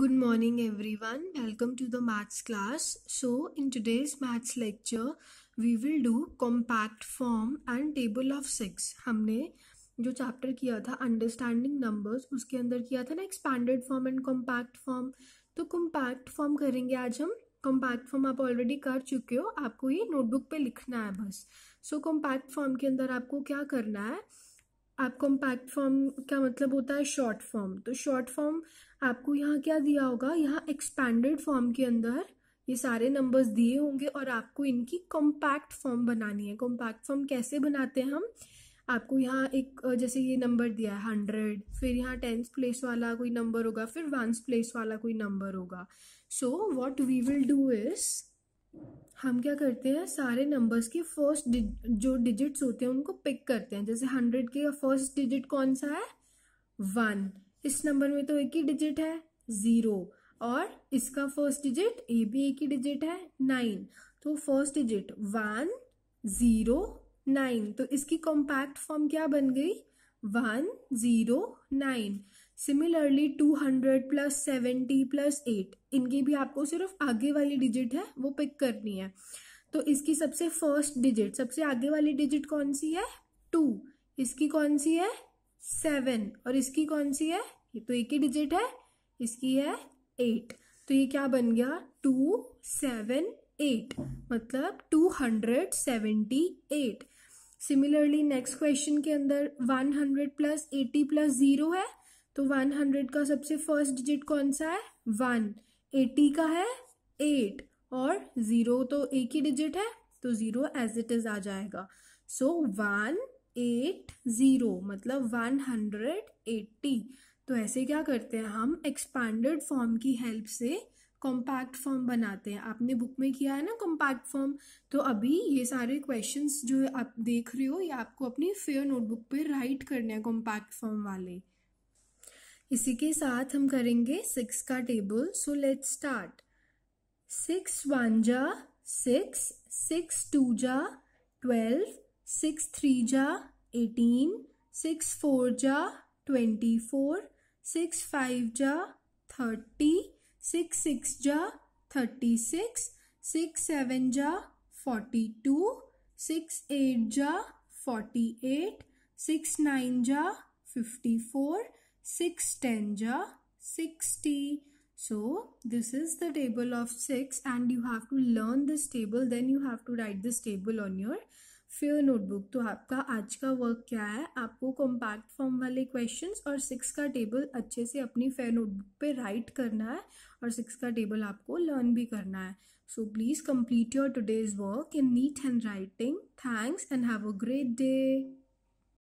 Good morning everyone. Welcome to the maths class. So in today's maths lecture, we will do compact form and table of six. हमने जो chapter किया था understanding numbers उसके अंदर किया था ना expanded form and compact form तो कॉम्पैक्ट फॉर्म करेंगे आज हम कॉम्पैक्ट फॉर्म आप ऑलरेडी कर चुके हो आपको ये नोटबुक पे लिखना है बस सो कॉम्पैक्ट फॉर्म के अंदर आपको क्या करना है आप कॉम्पैक्ट फॉर्म का मतलब होता है शॉर्ट फॉर्म तो शॉर्ट फॉर्म आपको यहाँ क्या दिया होगा यहाँ एक्सपैंडेड फॉर्म के अंदर ये सारे नंबर्स दिए होंगे और आपको इनकी कॉम्पैक्ट फॉर्म बनानी है कॉम्पैक्ट फॉर्म कैसे बनाते हैं हम आपको यहाँ एक जैसे ये नंबर दिया है हंड्रेड फिर यहाँ टेंथ प्लेस वाला कोई नंबर होगा फिर वंस प्लेस वाला कोई नंबर होगा so what we will do is हम क्या करते हैं सारे नंबर्स के फर्स्ट जो डिजिट्स होते हैं उनको पिक करते हैं जैसे हंड्रेड के फर्स्ट डिजिट कौन सा है वन इस नंबर में तो एक ही डिजिट है ज़ीरो और इसका फर्स्ट डिजिट ये भी एक ही डिजिट है नाइन तो first digit one zero nine तो इसकी कॉम्पैक्ट फॉर्म क्या बन गई one zero nine similarly two hundred plus seventy plus eight इनकी भी आपको सिर्फ आगे वाली डिजिट है वो पिक करनी है तो इसकी सबसे फर्स्ट डिजिट सबसे आगे वाली डिजिट कौन सी है टू इसकी कौन सी है सेवन और इसकी कौन सी है ये तो एक ही डिजिट है इसकी है एट तो ये क्या बन गया टू सेवन एट मतलब two hundred seventy eight similarly next question के अंदर one hundred plus eighty plus zero है तो 100 का सबसे फर्स्ट डिजिट कौन सा है वन 80 का है एट और ज़ीरो तो एक ही डिजिट है तो ज़ीरो एज इट इज़ आ जाएगा सो वन एट ज़ीरो मतलब वन हंड्रेड एट्टी तो ऐसे क्या करते हैं हम एक्सपैंडेड फॉर्म की हेल्प से कॉम्पैक्ट फॉर्म बनाते हैं आपने बुक में किया है ना कॉम्पैक्ट फॉर्म तो अभी ये सारे क्वेश्चंस जो आप देख रहे हो ये आपको अपनी फेयर नोटबुक पे राइट करने हैं कॉम्पैक्ट फॉर्म वाले इसी के साथ हम करेंगे सिक्स का table so let start six one जा सिक्स सिक्स टू जा ट्वेल्व सिक्स थ्री जा एटीन सिक्स फोर जा ट्वेंटी फोर सिक्स फाइव जा थर्टी सिक्स सिक्स जा थर्टी सिक्स सिक्स सेवन जा फोर्टी टू सिक्स एट जा forty eight six nine जा fifty four six tens are sixty. So this is the table of six, and you have to learn this table then you have to write this table on your fair notebook तो आपका आज का work क्या है आपको compact form वाले questions और six का टेबल अच्छे से अपनी फेयर नोटबुक पे राइट करना है और सिक्स का टेबल आपको लर्न भी करना है so please complete your today's work in neat handwriting thanks and have a great day